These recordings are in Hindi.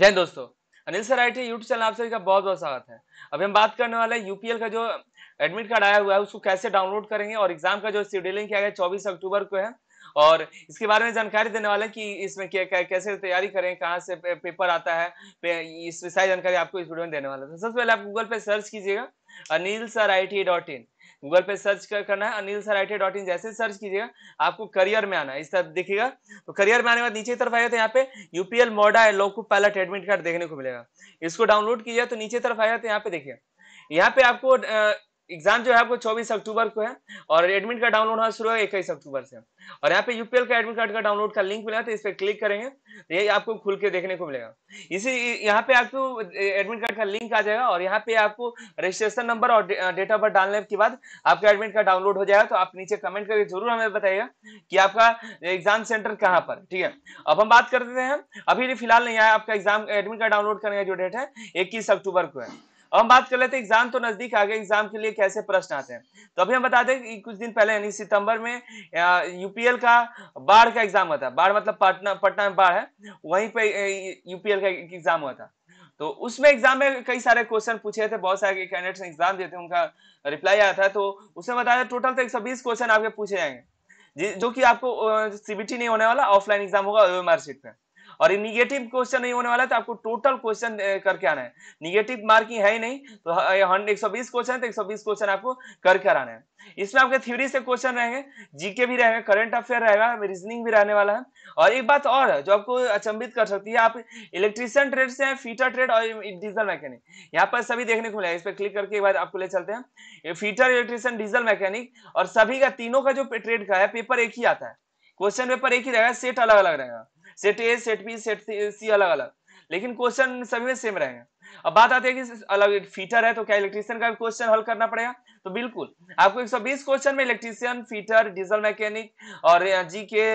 जय दोस्तों Anil sir I T YouTube channel आप सभी का बहुत बहुत स्वागत है अभी हम बात करने वाले हैं यूपीएल का जो एडमिट कार्ड आया हुआ है उसको कैसे डाउनलोड करेंगे और एग्जाम का जो शेड्यूलिंग किया गया चौबीस अक्टूबर को है और इसके बारे में जानकारी देने वाले कि इसमें क्या, क्या कैसे तैयारी करें कहाँ से पेपर आता है इस सारी जानकारी आपको इस वीडियो में देने वाला था सबसे पहले आप गूगल पे सर्च कीजिएगा Anil sir I T dot in Google पे सर्च कर करना है Anil sir I dot in जैसे सर्च कीजिएगा आपको करियर में आना है इस तरह देखिएगा तो करियर में आने के बाद नीचे तरफ आएगा तो यहाँ पे यूपीएल मोडा है लोग को पहला एडमिट कार्ड देखने को मिलेगा इसको डाउनलोड कीजिए तो नीचे तरफ आएगा तो यहाँ पे देखिए यहाँ पे आपको एग्जाम जो है आपको 24 अक्टूबर को है और एडमिट कार्ड डाउनलोड होना शुरू है इक्कीस अक्टूबर से और यहाँ पे यूपीएल का एडमिट कार्ड का डाउनलोड का लिंक मिला तो इस पर क्लिक करेंगे तो ये आपको खुल के देखने को मिलेगा इसी यहाँ पे आपको एडमिट कार्ड का लिंक आ जाएगा और यहाँ पे आपको रजिस्ट्रेशन नंबर और डेट ऑफ बर्थ डालने के बाद आपका एडमिट कार्ड डाउनलोड हो जाएगा तो आप नीचे कमेंट करके जरूर हमें बताएगा कि आपका एग्जाम सेंटर कहाँ पर ठीक है अब हम बात करते हैं अभी फिलहाल नहीं आया आपका एग्जाम एडमिट कार्ड डाउनलोड करने का जो डेट है इक्कीस अक्टूबर को है अब हम बात कर लेते हैं एग्जाम तो नजदीक आ गए एग्जाम के लिए कैसे प्रश्न आते हैं तो अभी हम बता दें कि कुछ दिन पहले यानी सितंबर में यूपीएल का बाढ़ का एग्जाम हुआ था बाढ़ मतलब पटना पटना में बाढ़ है वहीं पे यूपीएल का एग्जाम हुआ था तो उसमें एग्जाम में कई सारे क्वेश्चन पूछे थे बहुत सारे कैंडिडेट्स एग्जाम दिए थे उनका रिप्लाई आया था तो उसमें बताया टोटल तो एक क्वेश्चन आपके पूछे जाएंगे जो कि आपको सीबीटी नहीं होने वाला ऑफलाइन एग्जाम होगा सीट में और ये निगेटिव क्वेश्चन नहीं होने वाला है तो आपको टोटल क्वेश्चन करके आना है निगेटिव मार्किंग है ही नहीं तो एक सौ बीस क्वेश्चन है तो एक सौ बीस क्वेश्चन आपको करके आना है इसमें आपके थ्योरी से क्वेश्चन रहेंगे जीके भी रहेगा करंट अफेयर रहेगा रीजनिंग भी रहने वाला है और एक बात और है जो आपको अचंभित कर सकती है आप इलेक्ट्रिशियन ट्रेड से फीटर ट्रेड और डीजल मैकेनिक यहाँ पर सभी देखने को मिलेगा इस पर क्लिक करके बाद आपको ले चलते हैं फीटर इलेक्ट्रिशियन डीजल मैकेनिक और सभी का तीनों का जो ट्रेड का है पेपर एक ही आता है क्वेश्चन पेपर एक ही रहेगा सेट अलग अलग रहेगा set A set B set C अलग अलग लेकिन क्वेश्चन सभी में सेम रहेगा अब बात आती है कि अलग फीटर है तो क्या इलेक्ट्रीशियन का भी क्वेश्चन हल करना पड़ेगा तो बिल्कुल आपको 120 क्वेश्चन में इलेक्ट्रीशियन फीटर डीजल मैकेनिक और जी के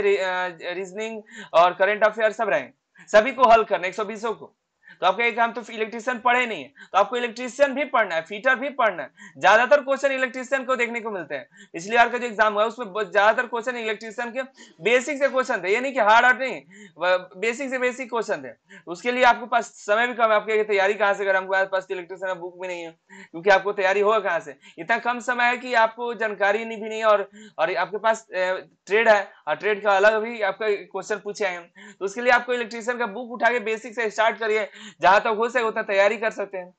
रीजनिंग और करंट अफेयर सब रहेंगे सभी को हल करना एक सौ बीसों को तो आपका एग्जाम तो इलेक्ट्रिशियन पढ़े नहीं है तो आपको इलेक्ट्रीशियन भी पढ़ना है फीटर भी पढ़ना है ज्यादातर क्वेश्चन इलेक्ट्रीशियन को देखने को मिलते हैं पिछली बार का जो एग्जाम हुआ उसमें ज्यादातर क्वेश्चन इलेक्ट्रीशियन के बेसिक से क्वेश्चन थे यानी कि हार्ड हार्ड नहीं बेसिक से बेसिक क्वेश्चन थे उसके लिए आपके पास समय भी कम है आपकी तैयारी कहाँ से कर हमको पास तो का बुक भी नहीं है क्योंकि आपको तैयारी होगा कहाँ से इतना कम समय है कि आपको जानकारी नहीं भी नहीं और और आपके पास ट्रेड है और ट्रेड का अलग भी आपका क्वेश्चन पूछे हैं तो उसके लिए आपको इलेक्ट्रीशियन का बुक उठा के बेसिक से स्टार्ट करिए जहां तक हो सके उतना तैयारी कर सकते हैं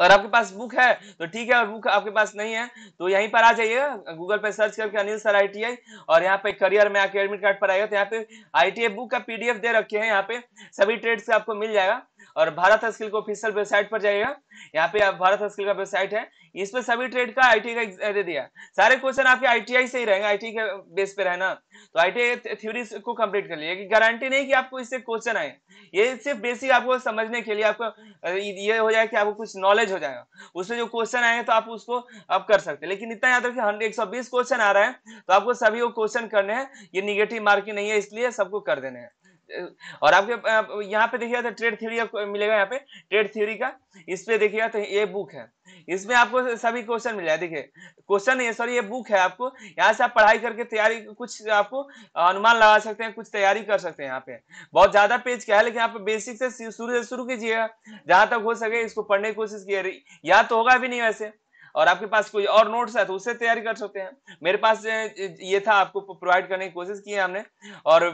अगर आपके पास बुक है तो ठीक है और बुक आपके पास नहीं है तो यहीं पर आ जाइए गूगल पे सर्च करके अनिल सर आई और यहाँ पे करियर में आके एडमिट कार्ड पर आएगा तो यहाँ पे आई बुक का पीडीएफ दे रखे हैं यहाँ पे सभी ट्रेड्स आपको मिल जाएगा और भारत हस्किल के ऑफिशियल वेबसाइट पर जाइएगा यहाँ पे आप भारत हस्किल का वेबसाइट है इस पे सभी ट्रेड का आईटी का दे दिया सारे क्वेश्चन आपके आईटीआई से ही रहेंगे आईटी के बेस पे रहना तो आईटीआई थ्योरी को कंप्लीट कर लिया गारंटी नहीं कि आपको इससे क्वेश्चन आए ये सिर्फ बेसिक आपको समझने के लिए आपको ये हो जाए कि आपको कुछ नॉलेज हो जाएगा उसमें जो क्वेश्चन आए तो आप उसको आप कर सकते हैं लेकिन इतना याद रखिए हंड्रेड एक सौ बीस क्वेश्चन आ रहा है तो आपको सभी को क्वेश्चन करने हैं ये निगेटिव मार्किंग नहीं है इसलिए सबको कर देने हैं और आपके यहाँ पे देखिएगा तो ट्रेड थ्योरी आपको मिलेगा यहाँ पे ट्रेड थ्योरी का इस पे देखिएगा तो ये बुक है इसमें आपको सभी क्वेश्चन मिल जाए देखिए क्वेश्चन ये सॉरी ये बुक है आपको यहाँ से आप पढ़ाई करके तैयारी कुछ आपको अनुमान लगा सकते हैं कुछ तैयारी कर सकते हैं यहाँ पे बहुत ज्यादा पेज क्या है लेकिन आप बेसिक से शुरू से शुरू कीजिएगा जहां तक हो सके इसको पढ़ने की कोशिश की या तो होगा भी नहीं वैसे और आपके पास कोई और नोट्स है तो उससे तैयारी कर सकते हैं मेरे पास ये था आपको प्रोवाइड करने की कोशिश की है हमने और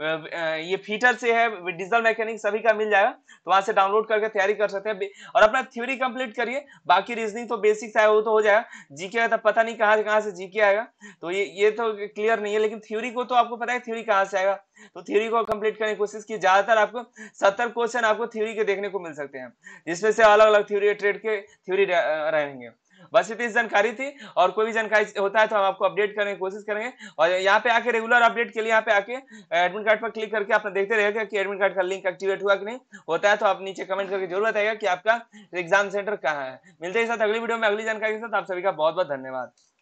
ये फीटर से है डीजल मैकेनिक सभी का मिल जाएगा तो वहां से डाउनलोड करके तैयारी कर सकते हैं और अपना थ्योरी कंप्लीट करिए बाकी रीजनिंग तो बेसिक है वो तो हो जाएगा जीके आया था पता नहीं कहाँ से कहाँ से जीके आएगा तो ये ये तो क्लियर नहीं है लेकिन थ्योरी को तो आपको पता है थ्योरी कहाँ से आएगा तो थ्योरी को कंप्लीट करने की कोशिश की ज्यादातर आपको सत्तर क्वेश्चन आपको थ्योरी के देखने को मिल सकते हैं जिसमें से अलग अलग थ्योरी ट्रेड के थ्योरी रहेंगे बस इतनी जानकारी थी और कोई भी जानकारी होता है तो हम आपको अपडेट करने की कोशिश करेंगे और यहाँ पे आके रेगुलर अपडेट के लिए यहाँ पे आके एडमिट कार्ड पर क्लिक करके आपने देखते रहेगा कि एडमिट कार्ड का लिंक एक्टिवेट हुआ कि नहीं होता है तो आप नीचे कमेंट करके जरूर बताएगा कि आपका एग्जाम सेंटर कहाँ है मिलते ही साथ अगली वीडियो में अगली जानकारी के साथ आप सभी का बहुत बहुत धन्यवाद